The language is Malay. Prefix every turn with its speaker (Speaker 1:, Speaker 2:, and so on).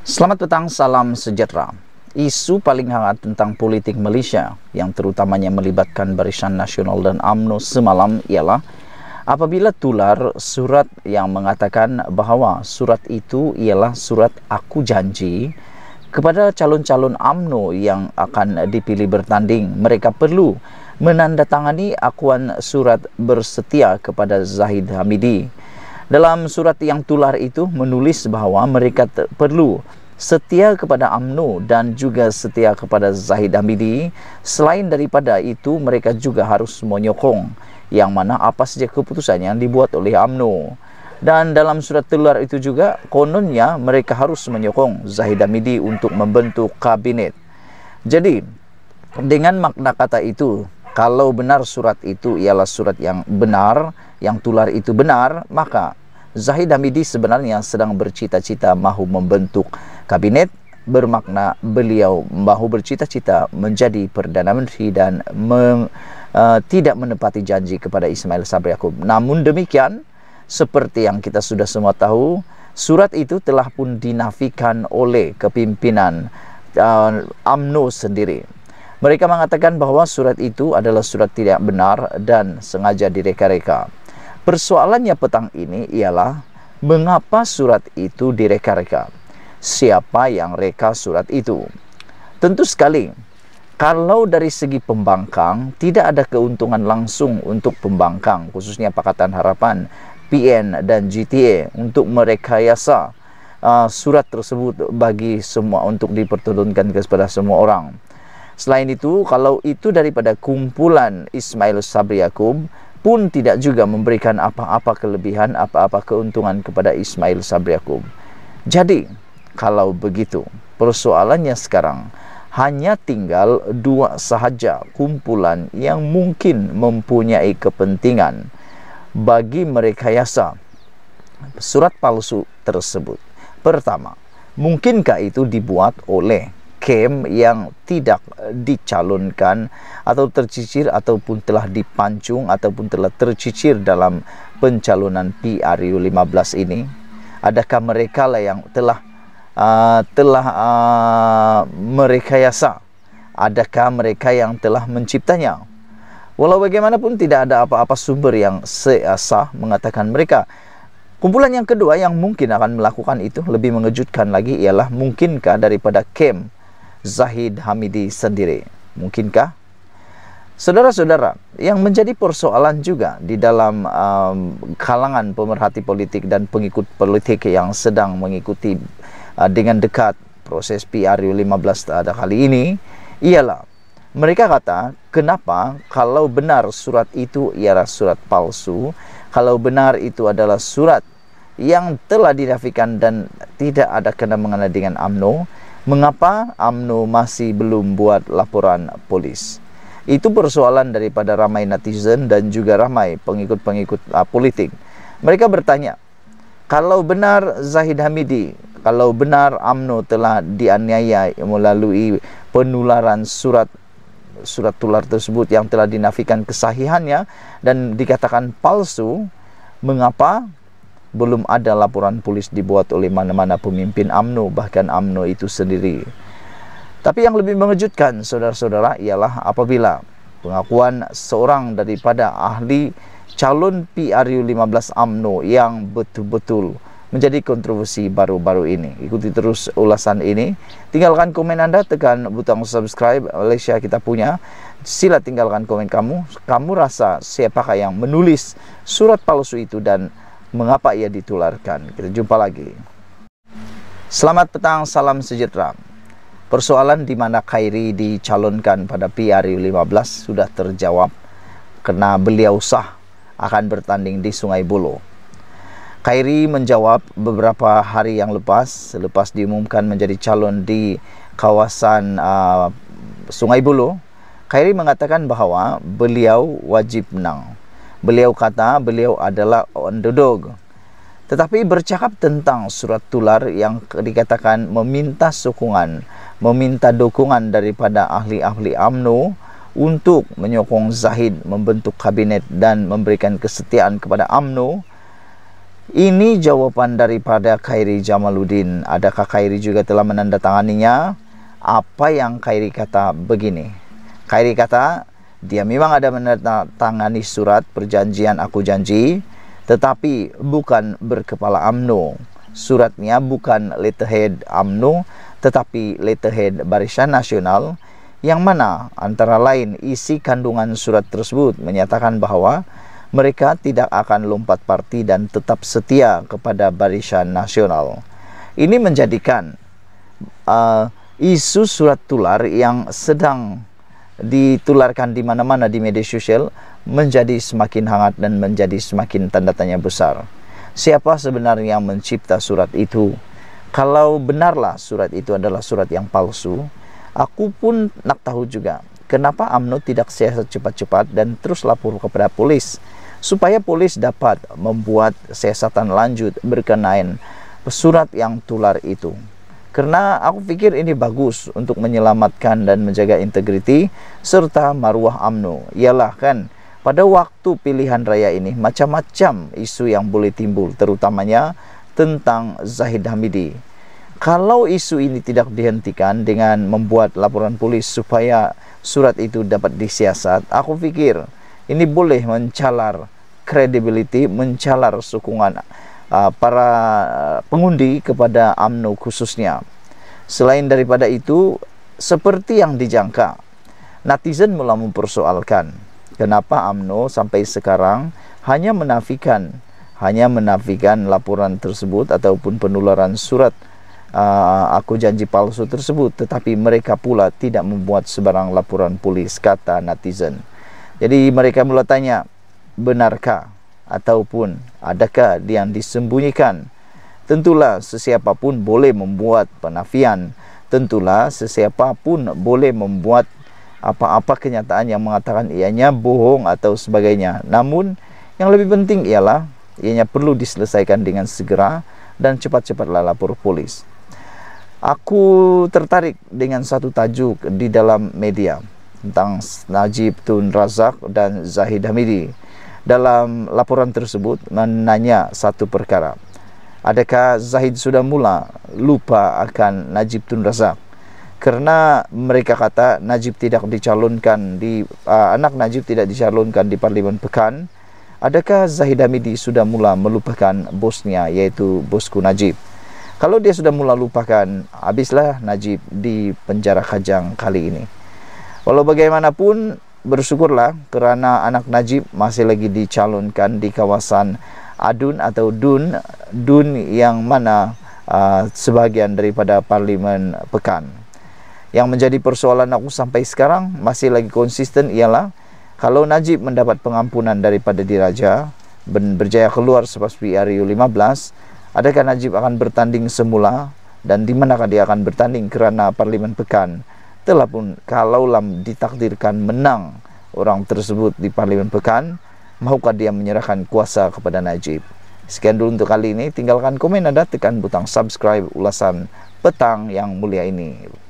Speaker 1: Selamat petang, salam sejahtera. Isu paling hangat tentang politik Malaysia yang terutamanya melibatkan Barisan Nasional dan AMNO semalam ialah apabila tular surat yang mengatakan bahawa surat itu ialah surat aku janji kepada calon-calon AMNO yang akan dipilih bertanding, mereka perlu menandatangani akuan surat bersetia kepada Zahid Hamidi dalam surat yang tular itu menulis bahawa mereka perlu setia kepada UMNO dan juga setia kepada Zahid Hamidi selain daripada itu mereka juga harus menyokong yang mana apa saja keputusan yang dibuat oleh UMNO dan dalam surat tular itu juga kononnya mereka harus menyokong Zahid Hamidi untuk membentuk kabinet jadi dengan makna kata itu kalau benar surat itu ialah surat yang benar yang tular itu benar maka Zahid Hamidi sebenarnya sedang bercita-cita mahu membentuk kabinet bermakna beliau mahu bercita-cita menjadi Perdana Menteri dan me, uh, eh, tidak menepati janji kepada Ismail Sabri Yaakob. Namun demikian, seperti yang kita sudah semua tahu, surat itu telah pun dinafikan oleh kepimpinan eh, AMNO uh, sendiri. Mereka mengatakan bahawa surat itu adalah surat tidak benar dan sengaja direka-reka. Persoalannya petang ini ialah mengapa surat itu direka-reka? Siapa yang reka surat itu? Tentu sekali, kalau dari segi pembangkang tidak ada keuntungan langsung untuk pembangkang khususnya Pakatan Harapan, PN dan GTA untuk merekayasa uh, surat tersebut bagi semua untuk dipertuntunkan kepada semua orang. Selain itu, kalau itu daripada kumpulan Ismail Sabri Yaakob, pun tidak juga memberikan apa-apa kelebihan, apa-apa keuntungan kepada Ismail Sabri Yaakob. Jadi, kalau begitu, persoalannya sekarang hanya tinggal dua sahaja kumpulan yang mungkin mempunyai kepentingan bagi merekayasa surat palsu tersebut. Pertama, mungkinkah itu dibuat oleh kem yang tidak eh, dicalonkan atau tercicir ataupun telah dipancung ataupun telah tercicir dalam pencalonan PRU 15 ini adakah mereka lah yang telah uh, telah uh, merekayasa adakah mereka yang telah menciptanya walau bagaimanapun tidak ada apa-apa sumber yang sah mengatakan mereka Kumpulan yang kedua yang mungkin akan melakukan itu lebih mengejutkan lagi ialah mungkinkah daripada camp Zahid Hamidi sendiri. Mungkinkah? Saudara-saudara, yang menjadi persoalan juga di dalam um, kalangan pemerhati politik dan pengikut politik yang sedang mengikuti uh, dengan dekat proses PRU 15 pada kali ini ialah mereka kata kenapa kalau benar surat itu ialah surat palsu kalau benar itu adalah surat yang telah dinafikan dan tidak ada kena mengenai dengan AMNO Mengapa UMNO masih belum buat laporan polis? Itu persoalan daripada ramai netizen dan juga ramai pengikut-pengikut uh, politik. Mereka bertanya, kalau benar Zahid Hamidi, kalau benar UMNO telah dianiaya melalui penularan surat surat tular tersebut yang telah dinafikan kesahihannya dan dikatakan palsu, mengapa belum ada laporan polis dibuat oleh mana-mana pemimpin AMNO bahkan AMNO itu sendiri. Tapi yang lebih mengejutkan saudara-saudara ialah apabila pengakuan seorang daripada ahli calon PRU 15 AMNO yang betul-betul menjadi kontroversi baru-baru ini. Ikuti terus ulasan ini. Tinggalkan komen anda, tekan butang subscribe Malaysia kita punya. Sila tinggalkan komen kamu. Kamu rasa siapakah yang menulis surat palsu itu dan mengapa ia ditularkan. Kita jumpa lagi. Selamat petang, salam sejahtera. Persoalan di mana Khairi dicalonkan pada PRU 15 sudah terjawab karena beliau sah akan bertanding di Sungai Buloh. Khairi menjawab beberapa hari yang lepas, selepas diumumkan menjadi calon di kawasan uh, Sungai Buloh, Khairi mengatakan bahawa beliau wajib menang. Beliau kata beliau adalah underdog. Tetapi bercakap tentang surat tular yang dikatakan meminta sokongan, meminta dukungan daripada ahli-ahli AMNO untuk menyokong Zahid membentuk kabinet dan memberikan kesetiaan kepada AMNO, ini jawapan daripada Khairi Jamaluddin. Adakah Khairi juga telah menandatanganinya? Apa yang Khairi kata begini? Khairi kata, dia memang ada menandatangani surat perjanjian aku janji tetapi bukan berkepala amno suratnya bukan letterhead amno tetapi letterhead barisan nasional yang mana antara lain isi kandungan surat tersebut menyatakan bahawa mereka tidak akan lompat parti dan tetap setia kepada barisan nasional ini menjadikan uh, isu surat tular yang sedang ditularkan di mana-mana di media sosial menjadi semakin hangat dan menjadi semakin tanda tanya besar. Siapa sebenarnya yang mencipta surat itu? Kalau benarlah surat itu adalah surat yang palsu, aku pun nak tahu juga kenapa AMNO tidak siasat cepat-cepat dan terus lapor kepada polis supaya polis dapat membuat siasatan lanjut berkenaan surat yang tular itu. Karena aku pikir ini bagus untuk menyelamatkan dan menjaga integriti serta maruah amnu. Iyalah kan, pada waktu pilihan raya ini macam-macam isu yang boleh timbul terutamanya tentang Zahid Hamidi. Kalau isu ini tidak dihentikan dengan membuat laporan polis supaya surat itu dapat disiasat, aku pikir ini boleh mencalar credibility, mencalar sokongan Ah, para ah, pengundi kepada AMNO khususnya. Selain daripada itu, seperti yang dijangka, netizen mula mempersoalkan kenapa AMNO sampai sekarang hanya menafikan hanya menafikan laporan tersebut ataupun penularan surat uh, aku janji palsu tersebut tetapi mereka pula tidak membuat sebarang laporan polis kata netizen jadi mereka mula tanya benarkah ataupun adakah yang disembunyikan tentulah sesiapa pun boleh membuat penafian tentulah sesiapa pun boleh membuat apa-apa kenyataan yang mengatakan ianya bohong atau sebagainya namun yang lebih penting ialah ianya perlu diselesaikan dengan segera dan cepat-cepatlah lapor polis aku tertarik dengan satu tajuk di dalam media tentang Najib Tun Razak dan Zahid Hamidi dalam laporan tersebut menanya satu perkara. Adakah Zahid sudah mula lupa akan Najib Tun Razak? Kerana mereka kata Najib tidak dicalonkan di uh, anak Najib tidak dicalonkan di Parlimen Pekan. Adakah Zahid Hamidi sudah mula melupakan bosnya iaitu bosku Najib? Kalau dia sudah mula lupakan, habislah Najib di penjara Kajang kali ini. Walau bagaimanapun, bersyukurlah kerana anak Najib masih lagi dicalonkan di kawasan Adun atau Dun Dun yang mana uh, sebahagian daripada parlimen Pekan. Yang menjadi persoalan aku sampai sekarang masih lagi konsisten ialah kalau Najib mendapat pengampunan daripada diraja dan berjaya keluar selepas PRU 15, adakah Najib akan bertanding semula dan di manakah dia akan bertanding kerana parlimen Pekan? pun kalau kalaulah ditakdirkan menang orang tersebut di parlimen pekan maukah dia menyerahkan kuasa kepada Najib sekian dulu untuk kali ini tinggalkan komen anda tekan butang subscribe ulasan petang yang mulia ini